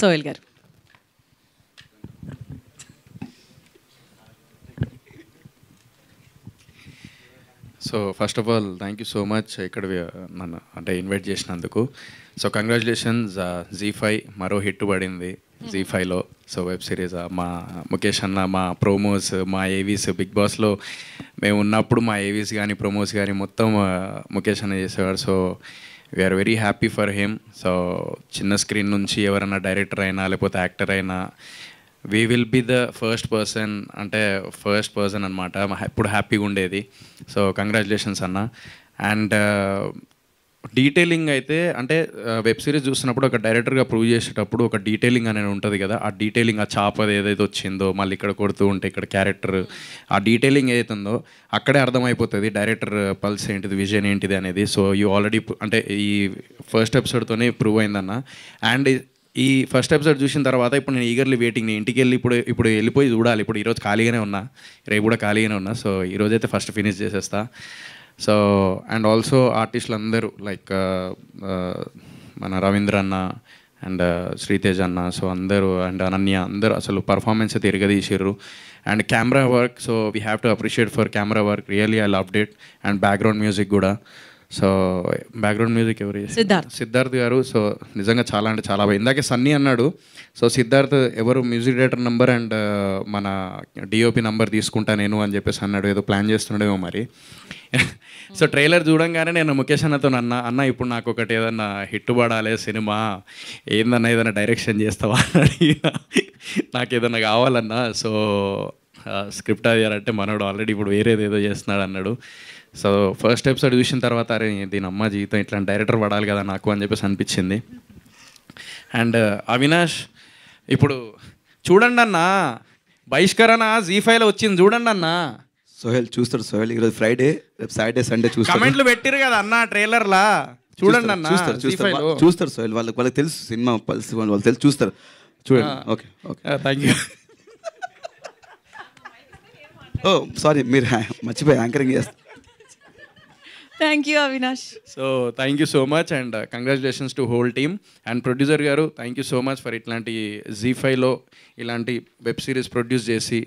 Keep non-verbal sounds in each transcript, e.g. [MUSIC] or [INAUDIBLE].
సోహెల్ గారు so first of all thank you so much ఇక్కడ నన్ను అంటే ఇన్వైట్ చేసినందుకు సో కంగ్రాచులేషన్స్ జీ ఫైవ్ మరో హిట్ పడింది జీ ఫైవ్లో సో వెబ్ సిరీస్ మా ముఖేష్ అన్న మా ప్రోమోస్ మా ఏవీస్ బిగ్ బాస్లో మేము ఉన్నప్పుడు మా ఏవీస్ కానీ ప్రోమోస్ కానీ మొత్తం uh, ముఖేష్ అన్న చేసేవాడు so we're very happy for him so చిన్న స్క్రీన్ నుంచి ఎవరైనా డైరెక్టర్ అయినా లేకపోతే యాక్టర్ అయినా we will be the first person అంటే ఫస్ట్ పర్సన్ అనమాట ఇప్పుడు హ్యాపీగా ఉండేది సో కంగ్రాచులేషన్స్ అన్న అండ్ డీటెయిలింగ్ అయితే అంటే వెబ్ సిరీస్ చూసినప్పుడు ఒక డైరెక్టర్గా ప్రూవ్ చేసేటప్పుడు ఒక డీటెయిలింగ్ అనేది ఉంటుంది కదా ఆ డీటెయిలింగ్ ఆ చాప ఏదైతే వచ్చిందో మళ్ళీ ఇక్కడ కొడుతూ ఉంటే ఇక్కడ క్యారెక్టర్ ఆ డీటెయిలింగ్ ఏదైతుందో అక్కడే అర్థమైపోతుంది డైరెక్టర్ పల్స్ ఏంటిది విజన్ ఏంటిది అనేది సో యూ ఆల్రెడీ అంటే ఈ ఫస్ట్ ఎపిసోడ్తోనే ప్రూవ్ అయిందన్న అండ్ ఈ ఫస్ట్ ఎపిసోడ్ చూసిన తర్వాత ఇప్పుడు నేను ఈగర్లీ వెయిటింగ్ నేను ఇంటికి వెళ్ళి ఇప్పుడు ఇప్పుడు వెళ్ళిపోయి చూడాలి ఇప్పుడు ఈరోజు ఖాళీగానే ఉన్నా రేపు కూడా ఖాళీగానే ఉన్నా సో ఈరోజైతే ఫస్ట్ ఫినిష్ చేసేస్తా సో అండ్ ఆల్సో ఆర్టిస్టులు అందరూ లైక్ మన రవీంద్ర అన్న అండ్ uh, శ్రీతేజ్ అన్న సో అందరూ అండ్ అనన్య అందరూ అసలు పర్ఫార్మెన్స్ తిరగదీసారు and camera work so we have to appreciate for camera work really I love that and background music కూడా సో బ్యాక్గ్రౌండ్ మ్యూజిక్ ఎవరు సిద్ధార్థ్ సిద్ధార్థ్ గారు సో నిజంగా చాలా అంటే చాలా బాగా ఇందాకే సన్నీ అన్నాడు సో సిద్ధార్థ్ ఎవరు మ్యూజిక్ డైరెక్టర్ నెంబర్ అండ్ మన డిఓపి నెంబర్ తీసుకుంటా నేను అని చెప్పేసి అన్నాడు ఏదో ప్లాన్ చేస్తున్నాడేమో మరి సో [LAUGHS] ట్రైలర్ చూడంగానే నేను ముఖేష్ అన్నతో అన్న అన్న ఇప్పుడు నాకు ఒకటి ఏదన్నా హిట్ పడాలి సినిమా ఏందన్నా ఏదైనా డైరెక్షన్ చేస్తావా [LAUGHS] నాకు ఏదన్నా కావాలన్నా సో స్క్రిప్ట్ అయ్యారంటే మనోడు ఆల్రెడీ ఇప్పుడు వేరేది ఏదో చేస్తున్నాడు అన్నాడు సో ఫస్ట్ ఎపిసోడ్ చూసిన తర్వాత అరే దీని అమ్మ జీవితం ఇట్లాంటి డైరెక్టర్ పడాలి కదా నాకు అని చెప్పేసి అనిపించింది అండ్ uh, అవినాష్ ఇప్పుడు చూడండి అన్న బహిష్కరణ జీ ఫైవ్లో వచ్చింది చూడండి అన్న సోహెల్ చూస్తాడు సోహెల్ ఈరోజు ఫ్రైడే రేపు సాటర్డే సండే చూస్తాడు కమెంట్లు పెట్టిరు కదా అన్న ట్రైలర్లా చూడండి అన్న చూస్తారు చూస్తారు చూస్తారు సోహెల్ వాళ్ళకి వాళ్ళకి తెలుసు సినిమా పల్స్ వాళ్ళు తెలుసు చూస్తారు చూడండి okay okay thank you [LAUGHS] oh sorry మీరు మర్చిపోయి యాంకరింగ్ చేస్తారు thank you Avinash so thank you so much and congratulations to whole team and producer గారు thank you so much for ఇట్లాంటి జీ ఫైవ్లో ఇలాంటి వెబ్ సిరీస్ ప్రొడ్యూస్ చేసి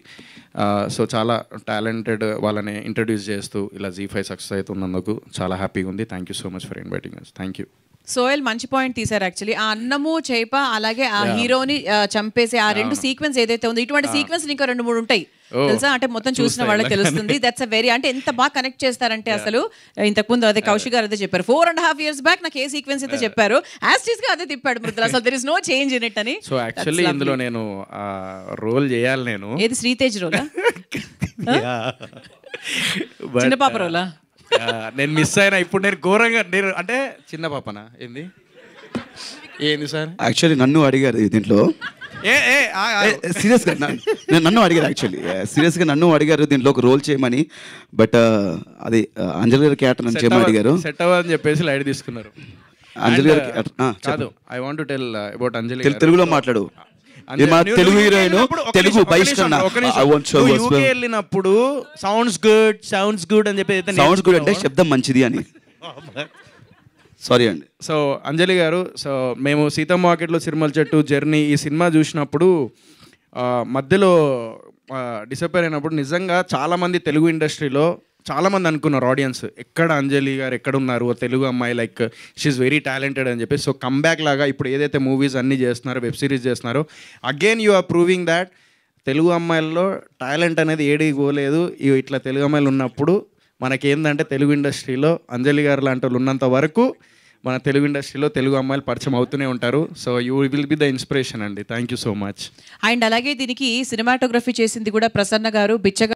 సో చాలా talented వాళ్ళని ఇంట్రడ్యూస్ చేస్తూ ఇలా జీ ఫైవ్ సక్సెస్ అవుతున్నందుకు చాలా హ్యాపీగా ఉంది thank you so much for inviting us thank you సోయల్ మంచి పాయింట్ తీసారు యాక్చువల్లీ ఆ అన్నము చేప అలాగే ఆ హీరోని చంపేసి ఆ రెండు సీక్వెన్స్ ఏదైతే ఉందో ఇటువంటి సీక్వెన్స్ ఇంకా రెండు మూడు ఉంటాయి oh. తెలుసా అంటే మొత్తం చూసిన వాళ్ళకి తెలుస్తుంది దట్స్ అ వెరీ అంటే ఎంత బాగా కనెక్ట్ చేస్తారంటే అసలు ఇంతకు ముందు అదే కౌశిక్ గారు అయితే చెప్పారు four and half years back నాకు ఏ సీక్వెన్స్ అయితే చెప్పారు యాస్టీస్ గా అదే తిప్పాడు మృతుల అసలు there is no change in it అని సో యాక్చువల్లీ ఇందులో నేను రోల్ చేయాలి నేను ఏది శ్రీతేజ్ రోలా [LAUGHS] [LAUGHS] చిన్న పాప రోలా నేను మిస్ అయినా ఇప్పుడు నేను ఘోరంగా నేను అంటే చిన్న పాపనా ఏంది ఏంది సార్ యాక్చువల్లీ నన్ను అడిగారు దీంట్లో ఏ ఏ సీరియస్గా నేను నన్ను అడిగారు యాక్చువల్లీ సీరియస్గా నన్ను అడిగారు దీంట్లో ఒక రోల్ చేయమని బట్ అది అంజలి గారి క్యాటర్ నన్ను చేయమని అడిగారు సెట్ అవ్వాలని చెప్పేసి లైట్ తీసుకున్నారు అంజలి గారి I want to tell about Anjali తెలుగులో మాట్లాడు మా తెలుగు హీరోయిన్ తెలుగు బహిష్కరణ వెళ్ళినప్పుడు సౌండ్స్ గుడ్ సౌండ్స్ గుడ్ అని చెప్పి సౌండ్స్ గుడ్ అంటే శబ్దం మంచిది అని సారీ అండి సో అంజలి గారు సో మేము సీతా మార్కెట్లో సిరిమల్ చెట్టు జర్నీ ఈ సినిమా చూసినప్పుడు మధ్యలో డిసప్పేర్ అయినప్పుడు నిజంగా చాలామంది తెలుగు ఇండస్ట్రీలో చాలామంది అనుకున్నారు ఆడియన్స్ ఎక్కడ అంజలి గారు ఎక్కడ ఉన్నారు తెలుగు అమ్మాయి లైక్ షీఈ్ వెరీ టాలెంటెడ్ అని చెప్పి సో కమ్బ్యాక్ లాగా ఇప్పుడు ఏదైతే మూవీస్ అన్నీ చేస్తున్నారో వెబ్ సిరీస్ చేస్తున్నారో again you are proving that Telugu అమ్మాయిల్లో టాలెంట్ అనేది ఏడికి పోలేదు ఇట్లా తెలుగు అమ్మాయిలు ఉన్నప్పుడు మనకేందంటే తెలుగు ఇండస్ట్రీలో అంజలి గారు లాంటి వాళ్ళు ఉన్నంత వరకు మన తెలుగు ఇండస్ట్రీలో తెలుగు అమ్మాయిలు పరిచయం అవుతూనే ఉంటారు so you will be the inspiration అండి thank you so much and అలాగే దీనికి సినిమాటోగ్రఫీ చేసింది కూడా ప్రసన్న గారు బిచ్చగా